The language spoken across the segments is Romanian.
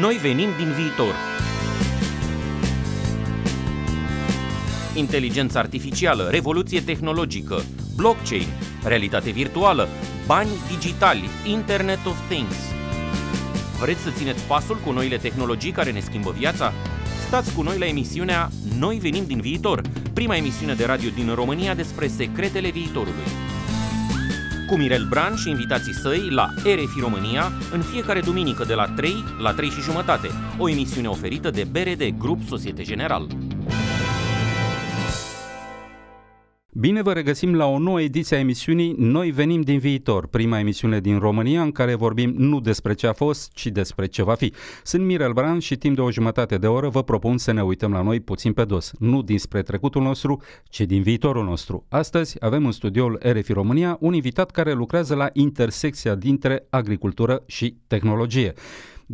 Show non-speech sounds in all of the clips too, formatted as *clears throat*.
Noi venim din viitor. Inteligență artificială, revoluție tehnologică, blockchain, realitate virtuală, bani digitali, Internet of Things. Vreți să țineți pasul cu noile tehnologii care ne schimbă viața? Stați cu noi la emisiunea Noi venim din viitor, prima emisiune de radio din România despre secretele viitorului cu Mirel Bran și invitații săi la RFI România în fiecare duminică de la 3 la 3 și jumătate, o emisiune oferită de BRD Grup Societe General. Bine vă regăsim la o nouă ediție a emisiunii Noi venim din viitor, prima emisiune din România în care vorbim nu despre ce a fost, ci despre ce va fi. Sunt Mirel Bran și timp de o jumătate de oră vă propun să ne uităm la noi puțin pe dos, nu dinspre trecutul nostru, ci din viitorul nostru. Astăzi avem în studioul RFI România un invitat care lucrează la intersecția dintre agricultură și tehnologie.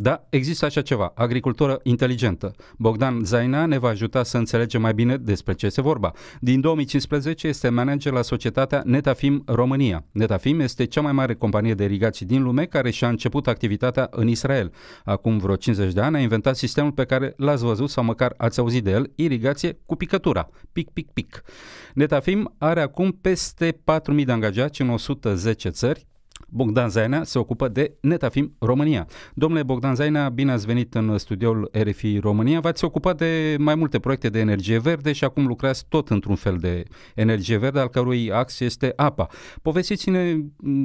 Da, există așa ceva, agricultură inteligentă. Bogdan Zaina ne va ajuta să înțelegem mai bine despre ce se vorba. Din 2015 este manager la societatea Netafim România. Netafim este cea mai mare companie de irigații din lume care și-a început activitatea în Israel. Acum vreo 50 de ani a inventat sistemul pe care l-ați văzut sau măcar ați auzit de el, irigație cu picătura. Pic, pic, pic. Netafim are acum peste 4.000 de angajați în 110 țări, Bogdan Zaina se ocupă de Netafim România. Domnule Bogdan Zaina, bine ați venit în studioul RFI România. V-ați ocupat de mai multe proiecte de energie verde și acum lucrați tot într-un fel de energie verde, al cărui ax este apa. Povestiți-ne,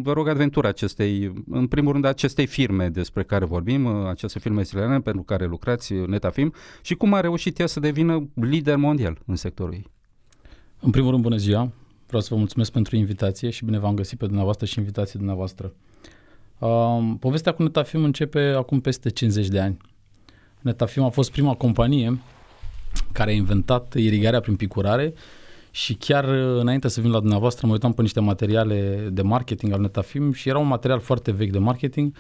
vă rog, aventura acestei, în primul rând, acestei firme despre care vorbim, aceste firme israeliană pentru care lucrați, Netafim, și cum a reușit ea să devină lider mondial în sectorul ei. În primul rând, bună ziua! Vreau să vă mulțumesc pentru invitație și bine v-am găsit pe dumneavoastră și invitația dumneavoastră. Um, povestea cu Netafim începe acum peste 50 de ani. Netafim a fost prima companie care a inventat irigarea prin picurare și chiar uh, înainte să vin la dumneavoastră mă uitam pe niște materiale de marketing al Netafim și era un material foarte vechi de marketing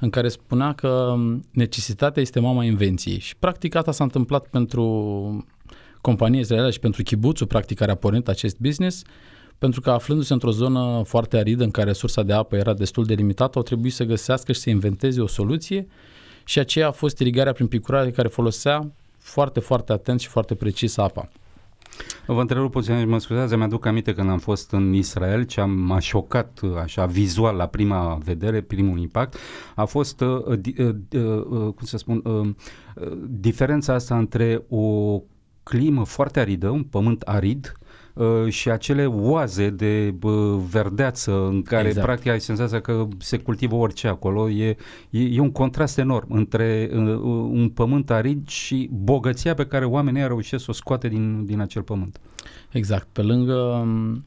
în care spunea că necesitatea este mama invenției și practic asta s-a întâmplat pentru compania israeliană și pentru chibuțul practic care a pornit acest business, pentru că aflându-se într-o zonă foarte aridă în care sursa de apă era destul de limitată, au trebuit să găsească și să inventeze o soluție și aceea a fost irigarea prin picurare care folosea foarte, foarte atent și foarte precis apa. Vă întrerup puțin și mă scuzează, mi-aduc aminte când am fost în Israel, ce m-a șocat așa vizual la prima vedere, primul impact, a fost, uh, uh, uh, uh, cum să spun, uh, uh, diferența asta între o climă foarte aridă, un pământ arid, uh, și acele oaze de verdeață în care exact. practic ai senzația că se cultivă orice acolo. E, e, e un contrast enorm între uh, un pământ arid și bogăția pe care oamenii reușesc să o scoate din, din acel pământ. Exact. Pe lângă um,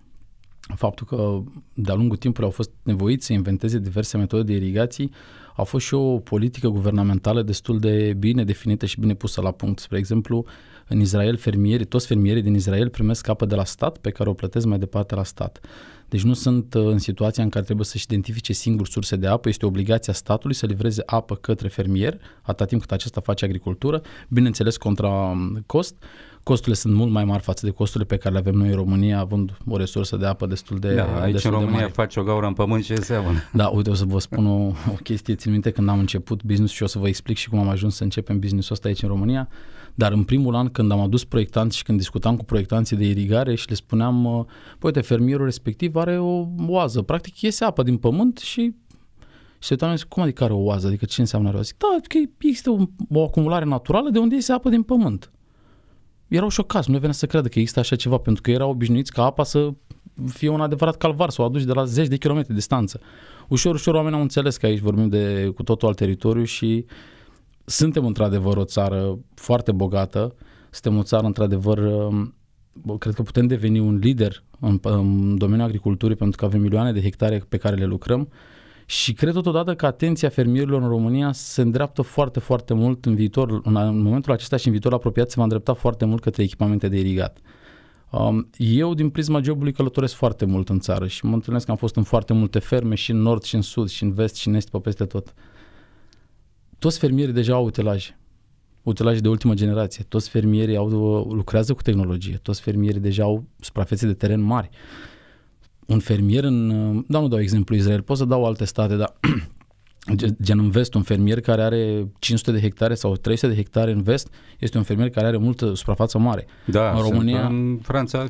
faptul că de-a lungul timpului au fost nevoiți să inventeze diverse metode de irigații, a fost și o politică guvernamentală destul de bine definită și bine pusă la punct. Spre exemplu, uh, în Israel, fermierii, toți fermierii din Israel primesc apă de la stat pe care o plătesc mai departe la stat. Deci nu sunt uh, în situația în care trebuie să-și identifice singur surse de apă, este obligația statului să livreze apă către fermier, atâta timp cât acesta face agricultură, bineînțeles contra um, cost, costurile sunt mult mai mari față de costurile pe care le avem noi în România, având o resursă de apă destul de Da, aici destul în România faci o gaură în pământ și înseamnă. Da, uite, o să vă spun o, o chestie, țin minte când am început business și o să vă explic și cum am ajuns să începem businessul ăsta aici în România, dar în primul an când am adus proiectanți și când discutam cu proiectanții de irigare și le spuneam, păi uite, fermierul respectiv are o oază, practic iese apă din pământ și și se uitam, zic, cum adică are o oază? Adică ce înseamnă are o oază? Zic, da, că există o, o acumulare naturală de unde iese apă din pământ erau șocați, nu venea să creadă că există așa ceva, pentru că erau obișnuiți ca apa să fie un adevărat calvar, să o aduci de la zeci de kilometri distanță. Ușor, ușor oamenii au înțeles că aici vorbim de cu totul alt teritoriu și suntem într-adevăr o țară foarte bogată, suntem o țară într-adevăr, um, cred că putem deveni un lider în, în domeniul agriculturii pentru că avem milioane de hectare pe care le lucrăm și cred totodată că atenția fermierilor în România se îndreaptă foarte, foarte mult în viitor, în momentul acesta și în viitorul apropiat se va îndrepta foarte mult către echipamente de irigat. Um, eu, din prisma jobului, călătoresc foarte mult în țară și mă întâlnesc că am fost în foarte multe ferme și în nord și în sud și în vest și în est, pe peste tot. Toți fermierii deja au utelaje utilaje de ultimă generație. Toți fermierii au, lucrează cu tehnologie, toți fermierii deja au suprafețe de teren mari un fermier în, da, nu dau exemplu Israel, pot să dau alte state, dar *clears throat* gen în vest, un fermier care are 500 de hectare sau 300 de hectare în vest, este un fermier care are multă suprafață mare. Da, în România... în Franța 50-60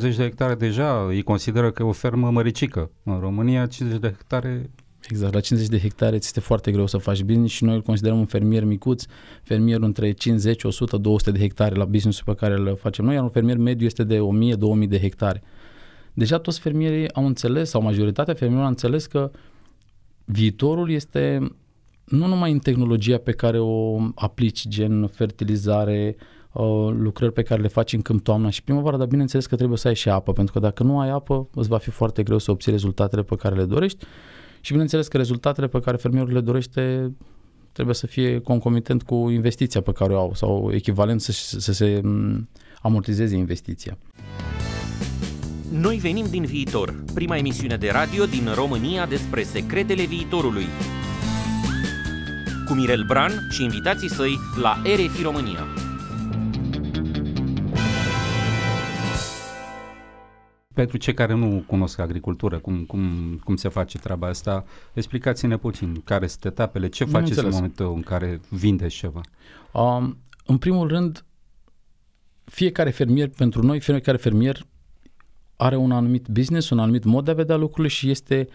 de hectare deja îi consideră că e o fermă măricică. În România 50 de hectare Exact, la 50 de hectare ți este foarte greu să faci business și noi îl considerăm un fermier micuț, fermierul între 50, 100, 200 de hectare la business pe care îl facem noi, iar un fermier mediu este de 1000-2000 de hectare deja toți fermierii au înțeles, sau majoritatea fermierilor au înțeles că viitorul este nu numai în tehnologia pe care o aplici, gen fertilizare, uh, lucrări pe care le faci în câmp toamna și primăvara, dar bineînțeles că trebuie să ai și apă, pentru că dacă nu ai apă, îți va fi foarte greu să obții rezultatele pe care le dorești și bineînțeles că rezultatele pe care fermierul le dorește trebuie să fie concomitent cu investiția pe care o au sau echivalent să, să se mm, amortizeze investiția. Noi venim din viitor, prima emisiune de radio din România despre secretele viitorului. Cu Mirel Bran și invitații săi la RFI România. Pentru cei care nu cunosc agricultură, cum, cum, cum se face treaba asta, explicați-ne puțin care sunt etapele, ce faceți în momentul în care vindeți ceva. Um, în primul rând, fiecare fermier, pentru noi, fiecare fermier are un anumit business, un anumit mod de a vedea lucrurile și este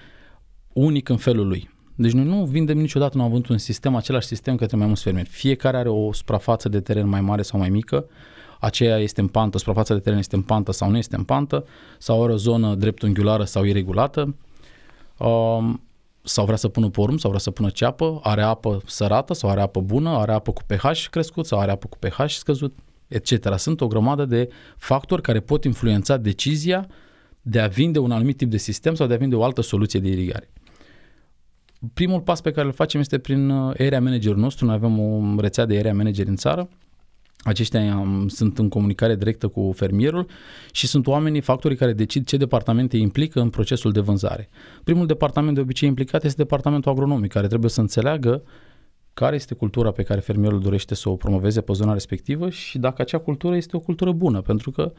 unic în felul lui. Deci noi nu vindem niciodată, nu am avut un sistem, același sistem către mai mulți fermieri. Fiecare are o suprafață de teren mai mare sau mai mică, aceea este în pantă, suprafața de teren este în pantă sau nu este în pantă, sau are o zonă dreptunghiulară sau iregulată, um, sau vrea să pună porum, sau vrea să pună ceapă, are apă sărată sau are apă bună, are apă cu pH crescut sau are apă cu pH scăzut etc. Sunt o grămadă de factori care pot influența decizia de a vinde un anumit tip de sistem sau de a vinde o altă soluție de irigare. Primul pas pe care îl facem este prin uh, area manager nostru. Noi avem o rețea de area manager în țară. Aceștia um, sunt în comunicare directă cu fermierul și sunt oamenii, factorii care decid ce departamente implică în procesul de vânzare. Primul departament de obicei implicat este departamentul agronomic, care trebuie să înțeleagă care este cultura pe care fermierul dorește să o promoveze pe zona respectivă și dacă acea cultură este o cultură bună, pentru că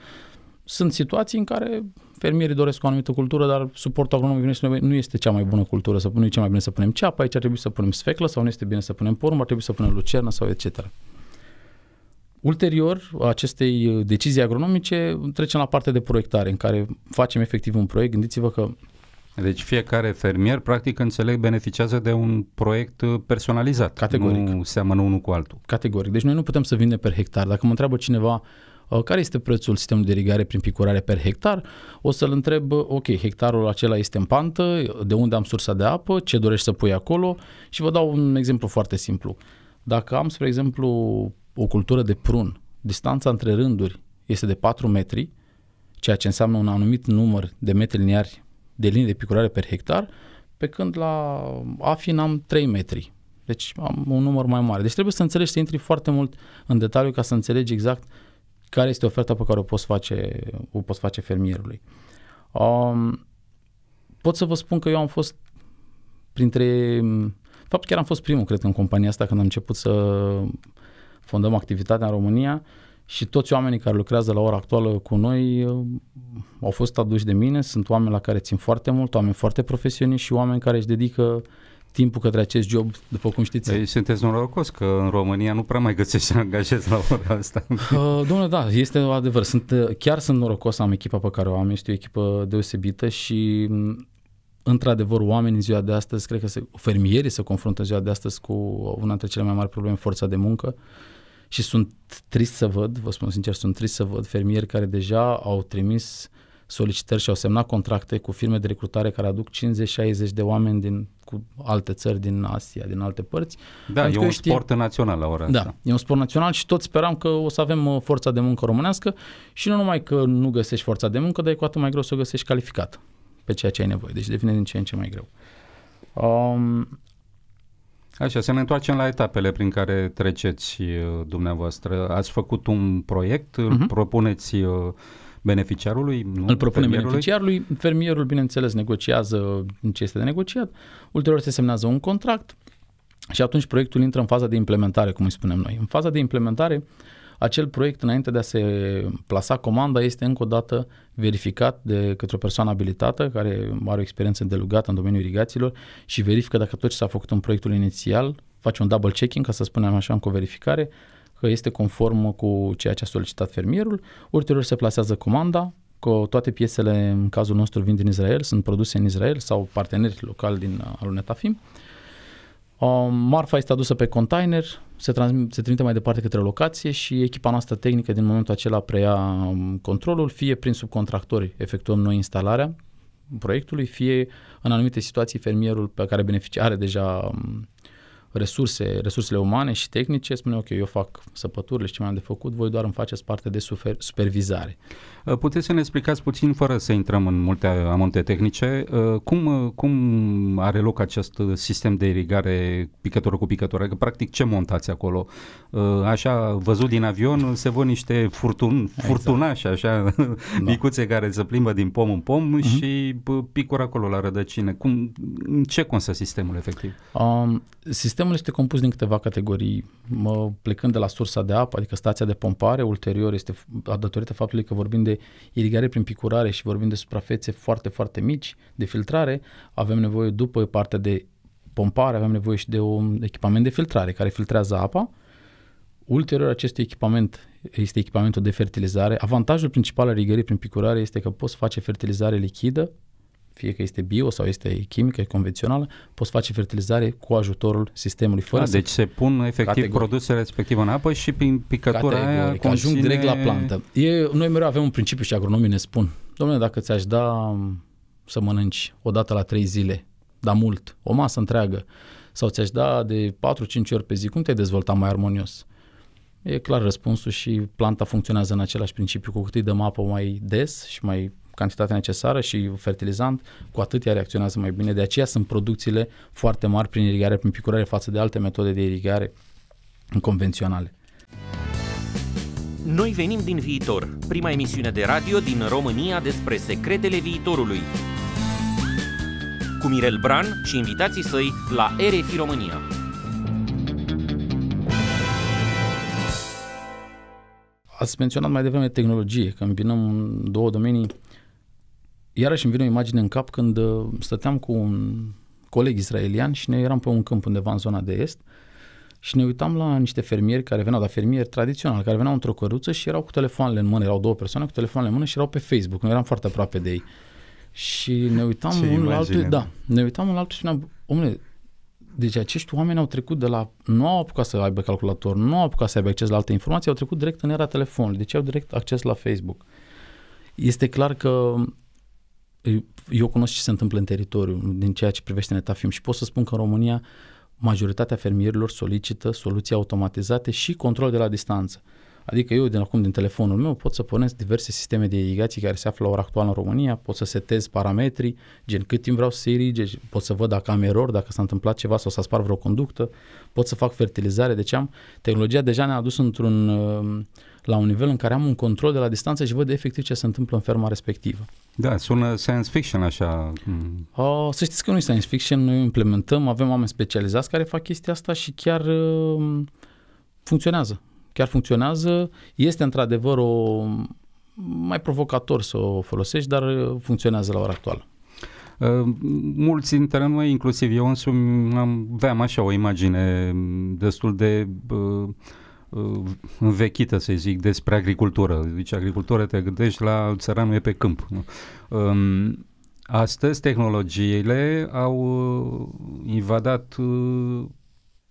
sunt situații în care fermierii doresc o anumită cultură, dar suportul agronomic nu este cea mai bună cultură, să nu e cea mai bine să punem ceapă, aici ar trebui să punem sfeclă sau nu este bine să punem porumb, ar trebui să punem lucernă sau etc. Ulterior acestei uh, decizii agronomice trecem la partea de proiectare, în care facem efectiv un proiect. Gândiți-vă că deci fiecare fermier, practic, înțeleg, beneficiază de un proiect uh, personalizat. Categoric. Nu seamănă unul cu altul. Categoric. Deci noi nu putem să vindem per hectar. Dacă mă întreabă cineva uh, care este prețul sistemului de irigare prin picurare per hectar, o să-l întreb, uh, ok, hectarul acela este în pantă, de unde am sursa de apă, ce dorești să pui acolo și vă dau un exemplu foarte simplu. Dacă am, spre exemplu, o cultură de prun, distanța între rânduri este de 4 metri, ceea ce înseamnă un anumit număr de metri liniari de linie de picurare per hectar, pe când la afin am 3 metri. Deci am un număr mai mare. Deci trebuie să înțelegi, să intri foarte mult în detaliu ca să înțelegi exact care este oferta pe care o poți face, o poți face fermierului. Um, pot să vă spun că eu am fost printre... Fapt chiar am fost primul, cred, în compania asta când am început să fondăm activitatea în România și toți oamenii care lucrează la ora actuală cu noi uh, au fost aduși de mine, sunt oameni la care țin foarte mult, oameni foarte profesioniști și oameni care își dedică timpul către acest job, după cum știți. Ei, păi, sunteți norocos că în România nu prea mai găsești angajezi la ora asta. *laughs* Uh, domnule, da, este adevăr. Sunt, uh, chiar sunt norocos, am echipa pe care o am, este o echipă deosebită și într-adevăr oamenii în ziua de astăzi, cred că se, fermierii se confruntă ziua de astăzi cu una dintre cele mai mari probleme, forța de muncă. Uh, și sunt trist să văd, vă spun sincer, sunt trist să văd fermieri care deja au trimis solicitări și au semnat contracte cu firme de recrutare care aduc 50-60 de oameni din cu alte țări din Asia, din alte părți. Da, e un știe... sport național la ora da, asta. Da, e un sport național și tot speram că o să avem uh, forța de muncă românească și nu numai că nu găsești forța de muncă, dar e cu atât mai greu să o găsești calificat pe ceea ce ai nevoie. Deci devine din ce în ce mai greu. Um, Așa, să ne întoarcem la etapele prin care treceți uh, dumneavoastră. Ați făcut un proiect, uh-huh. propuneți uh, beneficiarului? Nu? Îl propune fermierului. beneficiarului, fermierul, bineînțeles, negociază ce este de negociat, ulterior se semnează un contract și atunci proiectul intră în faza de implementare, cum îi spunem noi. În faza de implementare, uh, acel proiect înainte de a se plasa comanda este încă o dată verificat de către o persoană abilitată care are o experiență delugată în domeniul irigațiilor și verifică dacă tot ce s-a făcut în proiectul inițial, face un double checking, ca să spunem așa, încă o verificare, că este conform cu ceea ce a solicitat fermierul. Ulterior se plasează comanda, că toate piesele, în cazul nostru, vin din Israel, sunt produse în Israel sau parteneri locali din Aluneta Fim. Uh, Um, Marfa este adusă pe container, se, transmit, se trimite mai departe către locație și echipa noastră tehnică din momentul acela preia um, controlul, fie prin subcontractori efectuăm noi instalarea proiectului, fie în anumite situații fermierul pe care beneficiare deja um, resurse, resursele umane și tehnice, spune ok, eu fac săpăturile și ce mai am de făcut, voi doar îmi faceți parte de super, supervizare. Uh, puteți să ne explicați puțin, fără să intrăm în multe amonte tehnice, uh, cum, uh, cum are loc acest sistem de irigare picătură cu picătură? Că, practic, ce montați acolo? Așa, văzut din avion, se văd niște furtun, exact. furtunași, așa, da. micuțe care se plimbă din pom în pom uh-huh. și picură acolo la rădăcine. Cum, în ce constă sistemul efectiv? Um, sistem Sistemul este compus din câteva categorii, mă, plecând de la sursa de apă, adică stația de pompare, ulterior este datorită faptului că vorbim de irigare prin picurare și vorbim de suprafețe foarte, foarte mici de filtrare, avem nevoie după partea de pompare, avem nevoie și de un echipament de filtrare care filtrează apa. Ulterior, acest echipament este echipamentul de fertilizare. Avantajul principal al irigării prin picurare este că poți face fertilizare lichidă fie că este bio sau este chimică, convențională, poți face fertilizare cu ajutorul sistemului fără. Da, deci se pun efectiv categoric. produsele respective în apă și prin picătura aia conține... ajung direct la plantă. E, noi mereu avem un principiu și agronomii ne spun, domnule, dacă ți-aș da um, să mănânci o dată la trei zile, dar mult, o masă întreagă, sau ți-aș da de 4-5 ori pe zi, cum te-ai dezvolta mai armonios? E clar răspunsul și planta funcționează în același principiu, cu cât îi dăm apă mai des și mai cantitatea necesară și fertilizant, cu atât ea reacționează mai bine. De aceea sunt producțiile foarte mari prin irigare, prin picurare față de alte metode de irigare convenționale. Noi venim din viitor, prima emisiune de radio din România despre secretele viitorului. Cu Mirel Bran și invitații săi la RFI România. Ați menționat mai devreme tehnologie, că îmbinăm două domenii iarăși îmi vine o imagine în cap când uh, stăteam cu un coleg israelian și ne eram pe un câmp undeva în zona de est și ne uitam la niște fermieri care veneau, dar fermieri tradițional, care veneau într-o căruță și erau cu telefoanele în mână, erau două persoane cu telefoanele în mână și erau pe Facebook, noi eram foarte aproape de ei. Și ne uitam Ce unul la altul, da, ne uitam unul la altul și spuneam, omule, deci acești oameni au trecut de la, nu au apucat să aibă calculator, nu au apucat să aibă acces la alte informații, au trecut direct în era telefonului, deci au direct acces la Facebook. Este clar că eu cunosc ce se întâmplă în teritoriu din ceea ce privește netafim și pot să spun că în România majoritatea fermierilor solicită soluții automatizate și control de la distanță. Adică eu din acum din telefonul meu pot să pornesc diverse sisteme de irigații care se află la ora actuală în România, pot să setez parametri, gen cât timp vreau să irige, pot să văd dacă am erori, dacă s-a întâmplat ceva sau s-a spart vreo conductă, pot să fac fertilizare, deci am tehnologia deja ne-a adus într-un uh, la un nivel în care am un control de la distanță și văd efectiv ce se întâmplă în ferma respectivă. Da, sună science fiction așa. O, mm. să știți că nu e science fiction, noi implementăm, avem oameni specializați care fac chestia asta și chiar um, funcționează. Chiar funcționează, este într-adevăr o mai provocator să o folosești, dar funcționează la ora actuală. Uh, mulți dintre noi, inclusiv eu însumi, aveam așa o imagine mm, destul de uh, Uh, învechită, să zic, despre agricultură. Deci agricultură te gândești la țăranul e pe câmp. Nu? Um, astăzi tehnologiile au uh, invadat uh,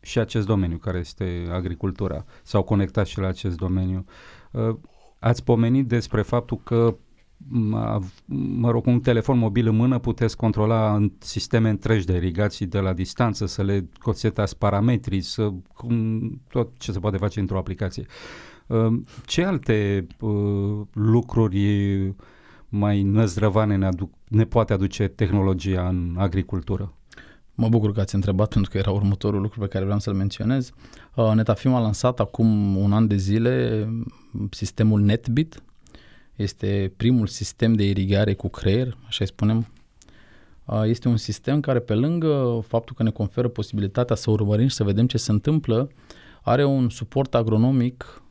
și acest domeniu care este agricultura. S-au conectat și la acest domeniu. Uh, ați pomenit despre faptul că mă rog, un telefon mobil în mână, puteți controla sisteme întregi de irigații de la distanță, să le coțetați parametrii, să, tot ce se poate face într-o aplicație. Ce alte lucruri mai năzdrăvane ne, aduc, ne poate aduce tehnologia în agricultură? Mă bucur că ați întrebat pentru că era următorul lucru pe care vreau să-l menționez. Uh, Netafim a lansat acum un an de zile sistemul NetBit, este primul sistem de irigare cu creier, așa spunem. Este un sistem care, pe lângă faptul că ne conferă posibilitatea să urmărim și să vedem ce se întâmplă, are un suport agronomic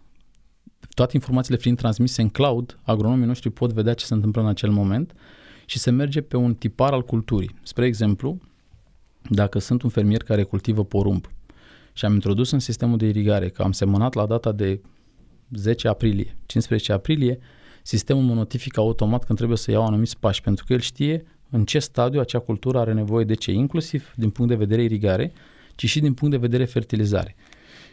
toate informațiile fiind transmise în cloud, agronomii noștri pot vedea ce se întâmplă în acel moment și se merge pe un tipar al culturii. Spre exemplu, dacă sunt un fermier care cultivă porumb și am introdus în sistemul de irigare că am semănat la data de 10 aprilie, 15 aprilie, sistemul mă notifică automat când trebuie să iau anumiți pași, pentru că el știe în ce stadiu acea cultură are nevoie de ce, inclusiv din punct de vedere irigare, ci și din punct de vedere fertilizare.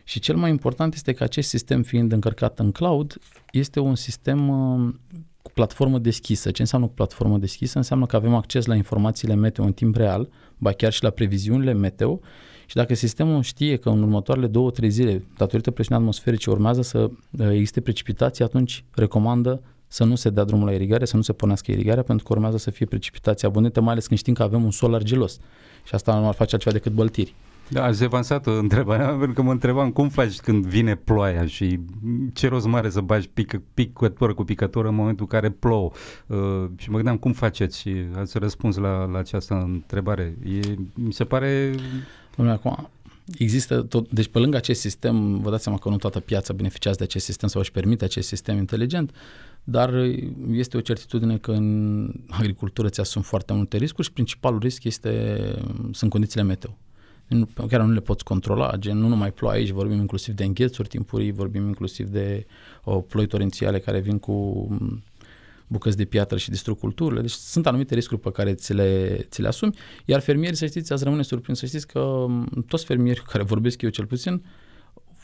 Și cel mai important este că acest sistem fiind încărcat în cloud, este un sistem uh, cu platformă deschisă. Ce înseamnă cu platformă deschisă? Înseamnă că avem acces la informațiile meteo în timp real, ba chiar și la previziunile meteo și dacă sistemul știe că în următoarele două, trei zile, datorită presiunii atmosferice, urmează să uh, existe precipitații, atunci recomandă să nu se dea drumul la irigare, să nu se pornească irigarea, pentru că urmează să fie precipitații abundente, mai ales când știm că avem un sol argilos. Și asta nu ar face altceva decât băltiri. Da, aș o întrebarea, *laughs* pentru că mă întrebam cum faci când vine ploaia și ce rost mare să bagi pic, picătură cu picătură în momentul în care plouă. Uh, și mă gândeam cum faceți și ați răspuns la, la această întrebare. E, mi se pare... Domnule, acum, Există tot, deci pe lângă acest sistem, vă dați seama că nu toată piața beneficiază de acest sistem sau își permite acest sistem inteligent, dar uh, este o certitudine că în agricultură ți sunt foarte multe riscuri și principalul risc este, um, sunt condițiile meteo Chiar nu le poți controla, gen nu numai ploaie aici, vorbim inclusiv de înghețuri timpurii, vorbim inclusiv de o, uh, ploi torențiale care vin cu um, bucăți de piatră și distrug culturile. Deci sunt anumite riscuri pe care ți le, ți le asumi, iar fermierii, să știți, ați rămâne surprins, să știți că um, toți fermierii care vorbesc eu cel puțin,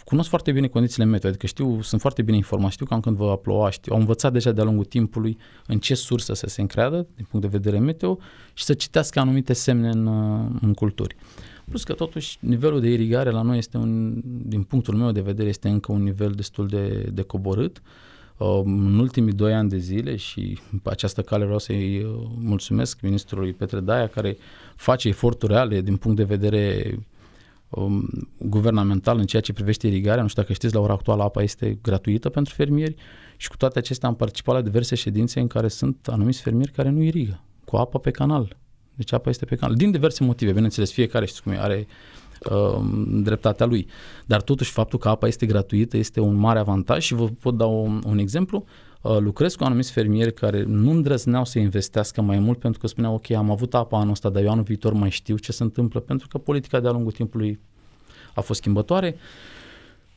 cunosc foarte bine condițiile meteo, adică știu, sunt foarte bine informat, știu cam când va ploua, știu, am învățat deja de-a lungul timpului în ce sursă să se încreadă din punct de vedere meteo și să citească anumite semne în, în culturi. Plus că totuși nivelul de irigare la noi este un, din punctul meu de vedere, este încă un nivel destul de, de coborât. Uh, în ultimii doi ani de zile și pe această cale vreau să-i uh, mulțumesc ministrului Petre Daia care face eforturi reale din punct de vedere um, guvernamental în ceea ce privește irigarea. Nu știu dacă știți, la ora actuală apa este gratuită pentru fermieri și cu toate acestea am participat la diverse ședințe în care sunt anumiți fermieri care nu irigă cu apa pe canal. Deci apa este pe canal. Din diverse motive, bineînțeles, fiecare știți cum e, are um, dreptatea lui. Dar totuși faptul că apa este gratuită este un mare avantaj și vă pot da un, un exemplu. Uh, lucrez cu anumiți fermieri care nu îndrăzneau să investească mai mult pentru că spuneau, ok, am avut apa anul ăsta, dar eu anul viitor mai știu ce se întâmplă, pentru că politica de-a lungul timpului a fost schimbătoare.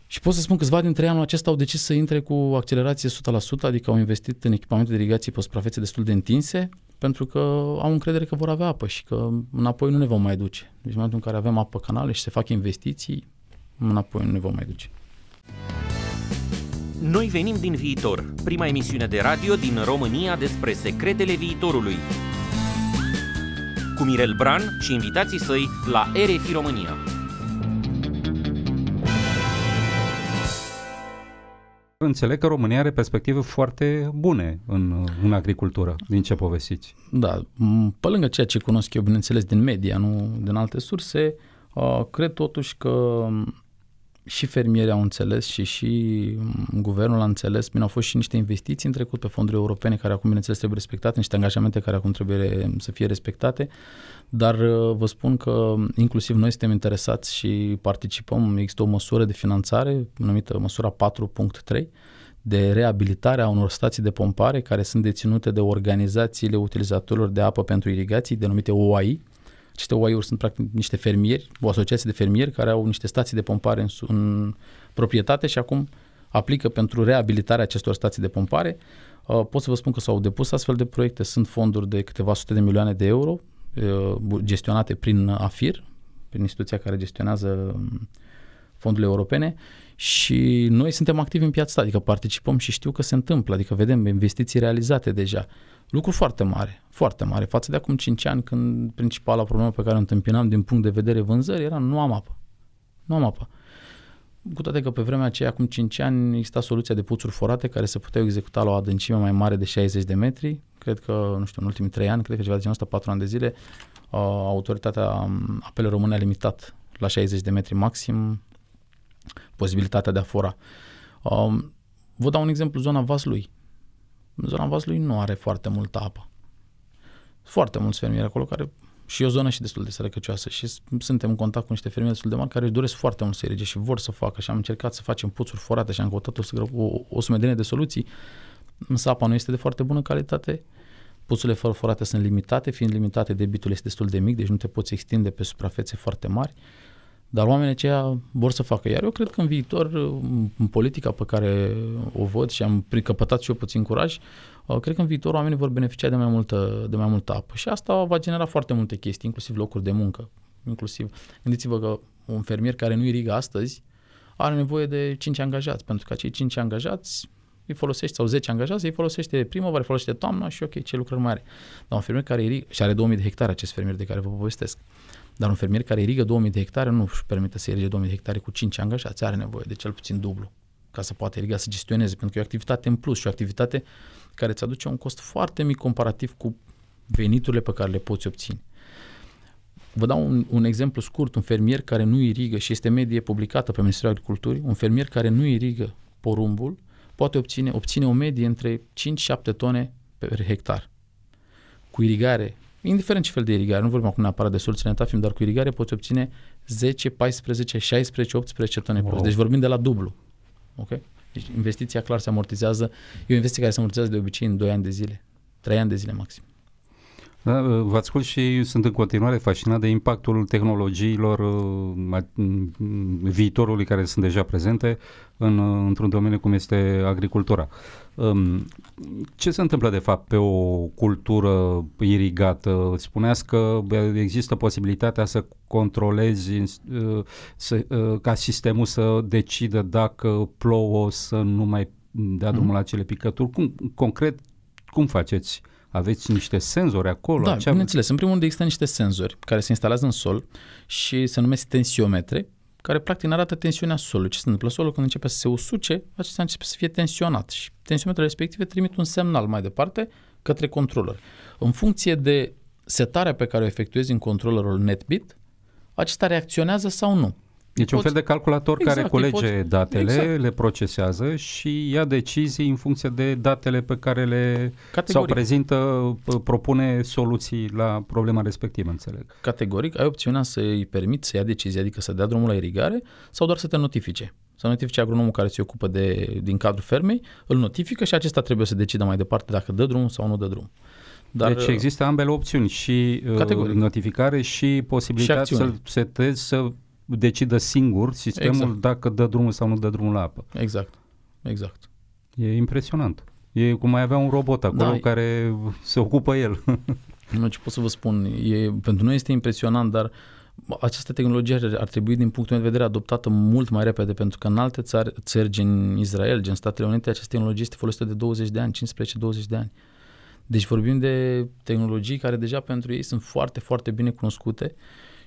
Și pot să spun câțiva dintre anul acesta au decis să intre cu accelerație 100%, adică au investit în echipamente de irigație pe suprafețe destul de întinse, pentru că au încredere că vor avea apă și că înapoi nu ne vom mai duce. Deci în momentul în care avem apă canale și se fac investiții, înapoi nu ne vom mai duce. Noi venim din viitor, prima emisiune de radio din România despre secretele viitorului. Cu Mirel Bran și invitații săi la RFI România. Înțeleg că România are perspective foarte bune în, în agricultură, din ce povestiți. Da, pe lângă ceea ce cunosc eu, bineînțeles, din media, nu din alte surse, uh, cred totuși că și fermierii au înțeles și și mm, guvernul a înțeles. Bine, au fost și niște investiții în trecut pe fonduri europene care acum, bineînțeles, trebuie respectate, niște angajamente care acum trebuie mm, să fie respectate, dar uh, vă spun că mm, inclusiv noi suntem interesați și participăm. Există o măsură de finanțare numită măsura 4.3 de reabilitare a unor stații de pompare care sunt deținute de organizațiile utilizatorilor de apă pentru irigații, denumite OAI, aceste OAI-uri sunt practic niște fermieri, o asociație de fermieri care au niște stații de pompare în, în proprietate și acum aplică pentru reabilitarea acestor stații de pompare. Uh, pot să vă spun că s-au depus astfel de proiecte, sunt fonduri de câteva sute de milioane de euro uh, gestionate prin AFIR, prin instituția care gestionează um, fondurile europene și noi suntem activi în piața, adică participăm și știu că se întâmplă, adică vedem investiții realizate deja. Lucru foarte mare, foarte mare. Față de acum 5 ani, când principala problemă pe care o întâmpinam din punct de vedere vânzări era nu am apă. Nu am apă. Cu toate că pe vremea aceea, acum 5 ani, exista soluția de puțuri forate care se puteau executa la o adâncime mai mare de 60 de metri. Cred că, nu știu, în ultimii 3 ani, cred că ceva de genul 4 ani de zile, uh, autoritatea um, apele române a limitat la 60 de metri maxim posibilitatea de a fora. Um, vă dau un exemplu, zona Vaslui zona vasului nu are foarte multă apă. Foarte mulți fermieri acolo care și o zonă și destul de sărăcăcioasă și suntem în contact cu niște fermieri destul de mari care își doresc foarte mult să irige și vor să facă și am încercat să facem puțuri forate și am căutat o, o, o sumedenie de soluții, însă apa nu este de foarte bună calitate, puțurile fără forate sunt limitate, fiind limitate debitul este destul de mic, deci nu te poți extinde pe suprafețe foarte mari, uh, dar oamenii aceia vor să facă. Iar eu cred că în viitor, în politica pe care o văd și am căpătat și eu puțin curaj, uh, cred că în viitor oamenii vor beneficia de mai multă, de mai multă apă. Și asta va genera foarte multe chestii, inclusiv locuri de muncă. Inclusiv, gândiți-vă că un fermier care nu irigă astăzi are nevoie de 5 angajați, pentru că acei 5 angajați îi folosește, sau 10 angajați, îi folosește primăvară, îi folosește toamna și ok, ce lucrări mai are. Dar un fermier care irigă, și are 2000 de hectare acest fermier de care vă povestesc, dar un fermier care irigă 2000 de hectare nu își permite să irige 2000 de hectare cu 5 angajați, are nevoie de cel puțin dublu ca să poată iriga, să gestioneze, pentru că e o activitate în plus și o activitate care îți aduce un cost foarte mic comparativ cu veniturile pe care le poți obține. Vă dau un, un exemplu scurt, un fermier care nu irigă și este medie publicată pe Ministerul Agriculturii, un fermier care nu irigă porumbul poate obține, obține o medie între 5-7 tone pe hectar. Cu irigare indiferent ce fel de irigare, nu vorbim acum neapărat de soluții fiind dar cu irigare poți obține 10, 14, 16, 18 tone wow. plus. Deci vorbim de la dublu. Ok? Deci investiția clar se amortizează. E o investiție care se amortizează de obicei în 2 ani de zile, 3 ani de zile maxim. Da, uh, vă ascult și sunt în continuare fascinat de impactul tehnologiilor uh, mm, viitorului care sunt deja prezente în, uh, într-un domeniu cum este agricultura. Um, ce se întâmplă de fapt pe o cultură irigată? Spuneați că există posibilitatea să controlezi să, ca sistemul să decidă dacă plouă să nu mai dea drumul mm-hmm. la cele picături. Cum, concret, cum faceți uh, aveți niște senzori acolo. Da, acea... bineînțeles. În primul rând există niște senzori care se instalează în sol și se numesc tensiometre, care practic ne arată tensiunea solului. Ce se întâmplă solul când începe să se usuce, acesta începe să fie tensionat și tensiometrele respective trimit un semnal mai departe către controller. În funcție de setarea pe care o efectuezi în controllerul NetBit, acesta reacționează sau nu. Deci poți... un fel de calculator exact, care colege poți... datele, exact. le procesează și ia decizii în funcție de datele pe care le Categoric. sau prezintă, propune soluții la problema respectivă, înțeleg. Categoric, ai opțiunea să îi permiți să ia decizii, adică să dea drumul la irigare sau doar să te notifice. Să notifice agronomul care se ocupă de, din cadrul fermei, îl notifică și acesta trebuie să decidă mai departe dacă dă drumul sau nu dă drumul. Dar, deci uh, există ambele opțiuni, și uh, categoric. notificare și posibilitatea să-l setezi, să decidă singur sistemul exact. dacă dă drumul sau nu dă drumul la apă. Exact, exact. E impresionant. E cum mai avea un robot acolo da, care se ocupă el. *laughs* nu, ce pot să vă spun, e, pentru noi este impresionant, dar această tehnologie ar trebui, din punctul meu de vedere, adoptată mult mai repede, pentru că în alte țari, țări gen Israel, gen Statele Unite, această tehnologie este folosită de 20 de ani, 15-20 de ani. Deci vorbim de tehnologii care deja pentru ei sunt foarte, foarte bine cunoscute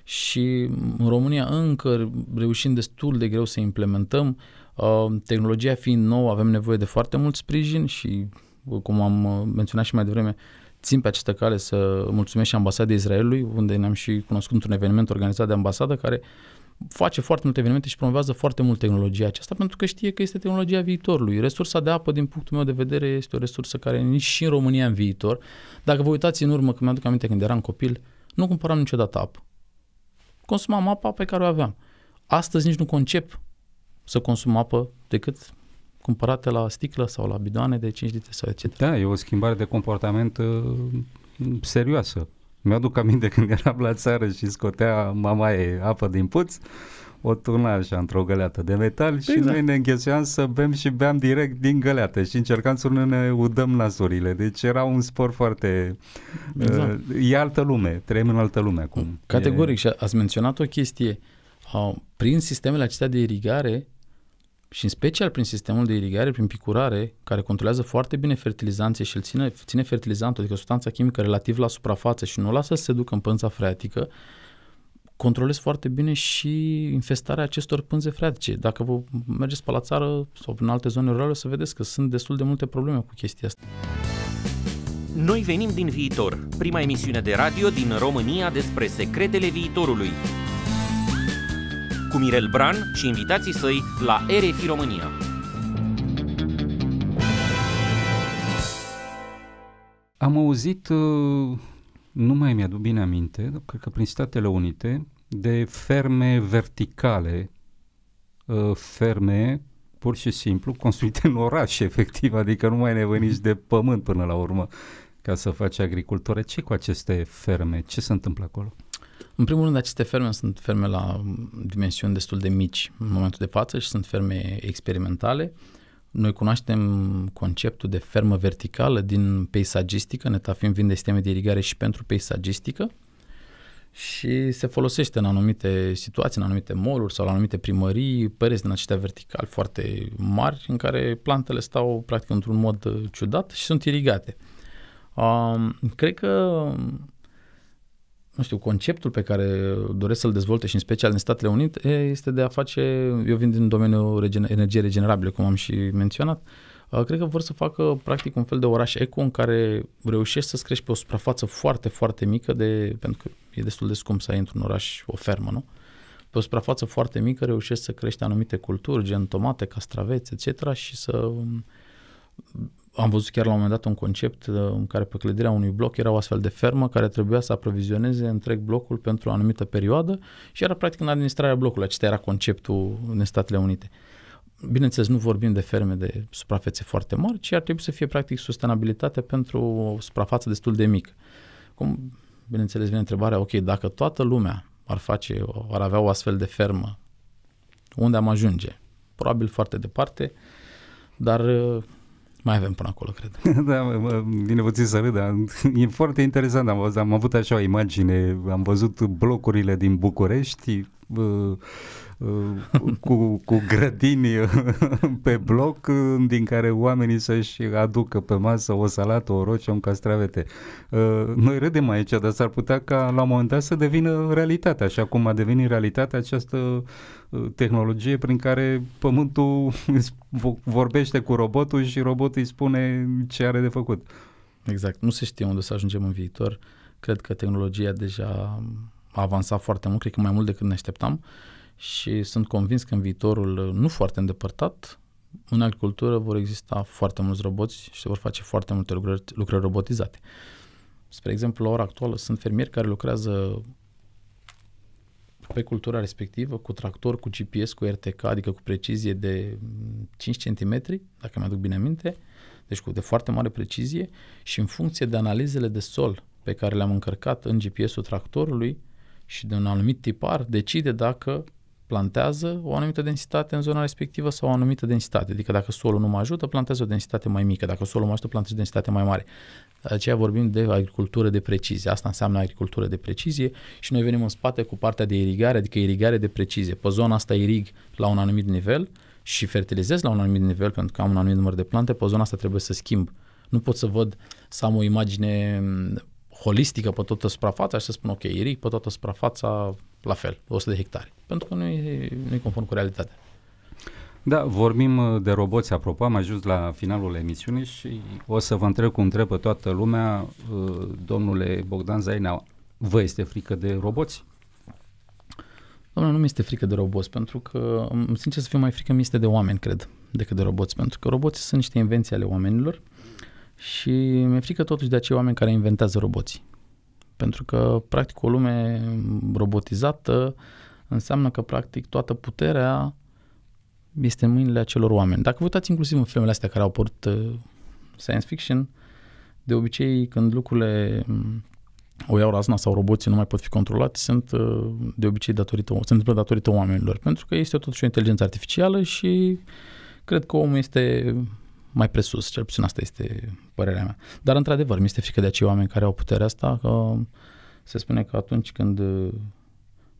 și în România încă reușim destul de greu să implementăm. Uh, tehnologia fiind nouă, avem nevoie de foarte mult sprijin și, uh, cum am uh, menționat și mai devreme, țin pe această cale să mulțumesc și ambasadei Israelului, unde ne-am și cunoscut într-un eveniment organizat de ambasadă care face foarte multe evenimente și promovează foarte mult tehnologia aceasta pentru că știe că este tehnologia viitorului. Resursa de apă, din punctul meu de vedere, este o resursă care nici și în România în viitor. Dacă vă uitați în urmă, că mi-aduc aminte când eram copil, nu cumpăram niciodată apă consumam apa pe care o aveam. Astăzi nici nu concep să consum apă decât cumpărate la sticlă sau la bidoane de 5 litri sau etc. Da, e o schimbare de comportament uh, serioasă. Mi-aduc aminte *laughs* când eram la țară și scotea mamaie apă din puț, o turna așa într-o găleată de metal exact. și noi ne înghețeam să bem și beam direct din găleată și încercam să nu ne udăm nasurile. Deci era un spor foarte... Uh, exact. Uh, e altă lume, trăim în altă lume acum. Categoric, e... și ați menționat o chestie. Uh, prin sistemele acestea de irigare și în special prin sistemul de irigare, prin picurare, care controlează foarte bine fertilizanții și îl ține, ține fertilizantul, adică substanța chimică relativ la suprafață și nu lasă să se ducă în pânza freatică, controlez foarte bine și infestarea acestor pânze freatice. Dacă vă mergeți pe la țară sau în alte zone rurale, o să vedeți că sunt destul de multe probleme cu chestia asta. Noi venim din viitor, prima emisiune de radio din România despre secretele viitorului. Cu Mirel Bran și invitații săi la RFI România. Am auzit uh nu mai mi-aduc bine aminte, dar cred că prin Statele Unite, de ferme verticale, uh, ferme pur și simplu construite în oraș, *laughs* efectiv, adică nu mai nevoie nici de pământ până la urmă ca să faci agricultură. Ce cu aceste ferme? Ce se întâmplă acolo? În primul rând, aceste ferme sunt ferme la dimensiuni destul de mici în momentul de față și sunt ferme experimentale. Uh, noi cunoaștem conceptul de fermă verticală din peisagistică, Neta vin de sisteme de irigare și pentru peisagistică și se folosește în anumite situații, în anumite moluri sau la anumite primării, pereți din acestea vertical foarte mari în care plantele stau practic într-un mod uh, ciudat și sunt irigate. Um, cred că nu știu, conceptul pe care doresc să-l dezvolte și în special în Statele Unite este de a face, eu vin din domeniul regen- energie regenerabile, cum am și menționat, uh, cred că vor să facă practic un fel de oraș eco în care reușești să-ți crești pe o suprafață foarte, foarte mică, de, pentru că e destul de scump să ai într-un oraș o fermă, nu? Pe o suprafață foarte mică reușești să crești anumite culturi, gen tomate, castraveți, etc. și să am văzut chiar la un moment dat un concept uh, în care pe clădirea unui bloc era o astfel de fermă care trebuia să aprovizioneze întreg blocul pentru o anumită perioadă și era practic în administrarea blocului. Acesta era conceptul în Statele Unite. Bineînțeles, nu vorbim de ferme de suprafețe foarte mari, ci ar trebui să fie practic sustenabilitate pentru o suprafață destul de mică. Cum, bineînțeles, vine întrebarea, ok, dacă toată lumea ar face, ar avea o astfel de fermă, unde am ajunge? Probabil foarte departe, dar uh, mai avem până acolo, cred. *laughs* da, bine vine puțin să râd, dar e foarte interesant. Am, am avut așa o imagine, am văzut blocurile din București, Uh, uh, uh, cu, cu grădini *laughs* pe bloc din care oamenii să-și aducă pe masă o salată, o roce, un castravete. Noi râdem aici, dar s-ar putea ca la un moment dat să devină realitate, așa cum a devenit realitate această tehnologie prin care pământul *laughs* vorbește cu robotul și robotul îi spune ce are de făcut. Exact. Nu se știe unde să ajungem în viitor. Cred că tehnologia deja a avansat foarte mult, cred că mai mult decât ne așteptam și sunt convins că în viitorul uh, nu foarte îndepărtat, în agricultură vor exista foarte mulți roboți și se vor face foarte multe lucrări, lucrări robotizate. Spre exemplu, la ora actuală sunt fermieri care lucrează pe cultura respectivă, cu tractor, cu GPS, cu RTK, adică cu precizie de 5 mm, cm, dacă mi-aduc bine aminte, deci cu de foarte mare precizie și în funcție de analizele de sol pe care le-am încărcat în GPS-ul tractorului, și de un anumit tipar decide dacă plantează o anumită densitate în zona respectivă sau o anumită densitate. Adică dacă solul nu mă ajută, plantez o densitate mai mică. Dacă solul mă ajută, plantez o densitate mai mare. De aceea vorbim de agricultură de precizie. Asta înseamnă agricultură de precizie și noi venim în spate cu partea de irigare, adică irigare de precizie. Pe zona asta irig la un anumit nivel și fertilizez la un anumit nivel pentru că am un anumit număr de plante, pe zona asta trebuie să schimb. Nu pot să văd, să am o imagine holistică pe toată suprafața și să spun ok, iric pe toată suprafața la fel, 100 de hectare, pentru că nu e, nu conform cu realitatea. Da, vorbim uh, de roboți, apropo, am ajuns la finalul emisiunii și o să vă întreb cum întrebă pe toată lumea, uh, domnule Bogdan Zaina, vă este frică de roboți? Domnule, nu mi este frică de roboți, pentru că, sincer să fiu mai frică, mi este de oameni, cred, decât de roboți, pentru că roboții sunt niște invenții ale oamenilor și mi-e frică totuși de acei oameni care inventează roboții. Pentru că, practic, o lume robotizată înseamnă că, practic, toată puterea este în mâinile acelor oameni. Dacă vă uitați inclusiv în filmele astea care au apărut uh, science fiction, de obicei, când lucrurile mm, o iau razna sau roboții nu mai pot fi controlați, sunt uh, de obicei datorită, se întâmplă datorită oamenilor, pentru că este totuși o inteligență artificială și cred că omul este mai presus, cel puțin asta este părerea mea. Dar într-adevăr, mi este frică de acei oameni care au puterea asta, că se spune că atunci când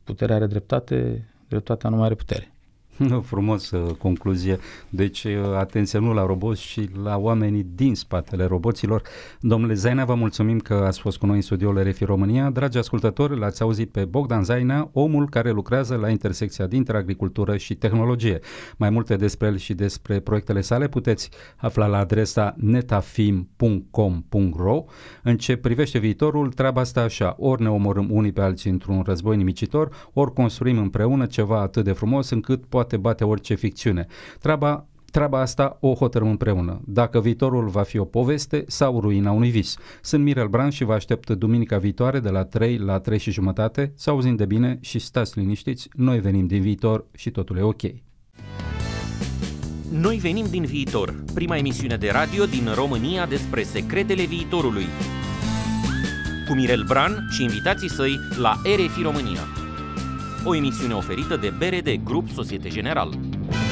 puterea are dreptate, dreptatea nu mai are putere. *laughs* Frumos uh, concluzie. Deci uh, atenție nu la roboți, ci la oamenii din spatele roboților. Domnule Zaina, vă mulțumim că ați fost cu noi în studioul RFI România. Dragi ascultători, l-ați auzit pe Bogdan Zaina, omul care lucrează la intersecția dintre agricultură și tehnologie. Mai multe despre el și despre proiectele sale puteți afla la adresa netafim.com.ro. În ce privește viitorul, treaba asta așa, ori ne omorâm unii pe alții într-un război nimicitor, ori construim împreună ceva atât de frumos încât poate poate bate orice ficțiune. Treaba Treaba asta o hotărâm împreună. Dacă viitorul va fi o poveste sau ruina unui vis. Sunt Mirel Bran și vă aștept duminica viitoare de la 3 la 3 și jumătate. Să auzim de bine și stați liniștiți, noi venim din viitor și totul e ok. Noi venim din viitor, prima emisiune de radio din România despre secretele viitorului. Cu Mirel Bran și invitații săi la RFI România o emisiune oferită de BRD Grup Societe General.